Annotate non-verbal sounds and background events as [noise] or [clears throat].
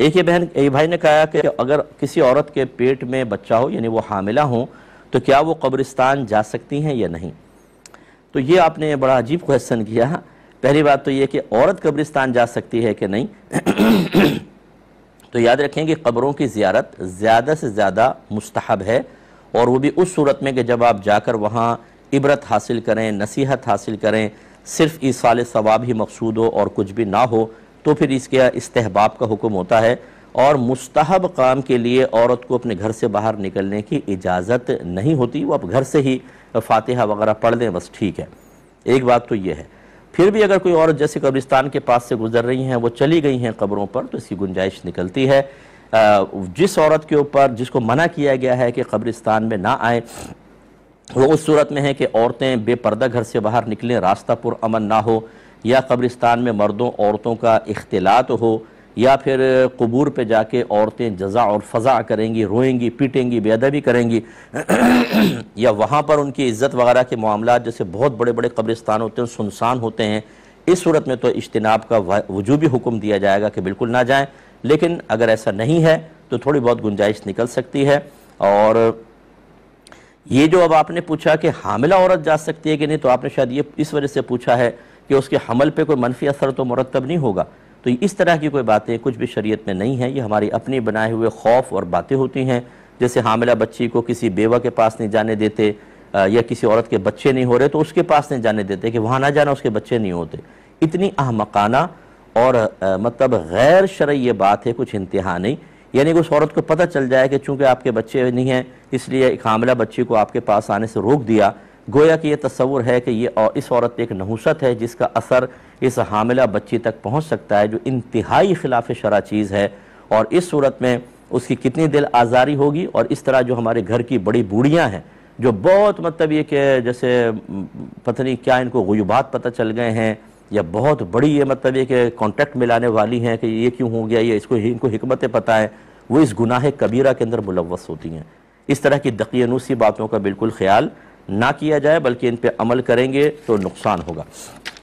एक ही बहन एक भाई ने कहा कि अगर किसी औरत के पेट में बच्चा हो यानी वो हामिला हो तो क्या वो कब्रिस्तान जा सकती हैं या नहीं तो ये आपने बड़ा अजीब क्वेश्चन किया पहली बात तो ये कि औरत कब्रिस्तान जा सकती है कि नहीं [clears throat] तो याद रखें कि कब्रों की ज्यारत ज़्यादा से ज़्यादा मुस्तहब है और वो भी उस सूरत में कि जब आप जाकर वहाँ इबरत हासिल करें नसीहत हासिल करें सिर्फ ईसाल सवाब ही मकसूद हो और कुछ भी ना हो तो फिर इसके इस्तेहबाब का हुक्म होता है और मुस्तहब काम के लिए औरत को अपने घर से बाहर निकलने की इजाज़त नहीं होती वो अब घर से ही फातिहा वगैरह पढ़ लें बस ठीक है एक बात तो ये है फिर भी अगर कोई औरत जैसे कब्रिस्तान के पास से गुजर रही हैं वो चली गई हैं कब्रों पर तो इसकी गुंजाइश निकलती है जिस औरत के ऊपर जिसको मना किया गया है कि कब्रिस्तान में ना आए वो उस सूरत में है कि औरतें बेपर्दा घर से बाहर निकलें रास्ता पुरअमन ना हो या कब्रिस्तान में मर्दों औरतों का इख्तलात हो या फिर कबूर पर जाके औरतें जजा और फ़ज़ा करेंगी रोएंगी पीटेंगी बेअदबी करेंगी [clears throat] या वहाँ पर उनकी इज़्ज़त वगैरह के मामला जैसे बहुत बड़े बड़े कब्रिस्तान होते हैं सुनसान होते हैं इस सूरत में तो इज्तनाब का वजूबी हुक्म दिया जाएगा कि बिल्कुल ना जाएँ लेकिन अगर ऐसा नहीं है तो थोड़ी बहुत गुंजाइश निकल सकती है और ये जो अब आपने पूछा कि हामिला औरत जा सकती है कि नहीं तो आपने शायद ये इस वजह से पूछा है कि उसके हमल पे कोई मनफी असर तो मरतब नहीं होगा तो इस तरह की कोई बातें कुछ भी शरीयत में नहीं है ये हमारी अपनी बनाए हुए खौफ और बातें होती हैं जैसे हामिला बच्ची को किसी बेवा के पास नहीं जाने देते या किसी औरत के बच्चे नहीं हो रहे तो उसके पास नहीं जाने देते कि वहाँ ना जाना उसके बच्चे नहीं होते इतनी अहमकाना और मतलब गैर शरय ये बात है कुछ इंतहा नहीं यानी कि उस औरत को पता चल जाए कि चूँकि आपके बच्चे नहीं हैं इसलिए एक हामला बच्ची को आपके पास आने से रोक दिया गोया कि यह तस्वुर है कि ये और इस औरत एक नहुसत है जिसका असर इस हामिला बच्ची तक पहुँच सकता है जो इंतहाई खिलाफ शरा चीज़ है और इस सूरत में उसकी कितनी दिल आज़ारी होगी और इस तरह जो हमारे घर की बड़ी बूढ़ियाँ हैं जो बहुत मतलब ये कि जैसे पता नहीं क्या इनको गयुबात पता चल गए हैं या बहुत बड़ी ये मतलब ये कि कॉन्टैक्ट मिलाने वाली हैं कि ये क्यों हो गया ये इसको इनको हमतें पता है वो इस गुनाह कबीरा के अंदर मुलवस होती हैं इस तरह की दकीनूसी बातों का बिल्कुल ख्याल ना किया जाए बल्कि इन पर अमल करेंगे तो नुकसान होगा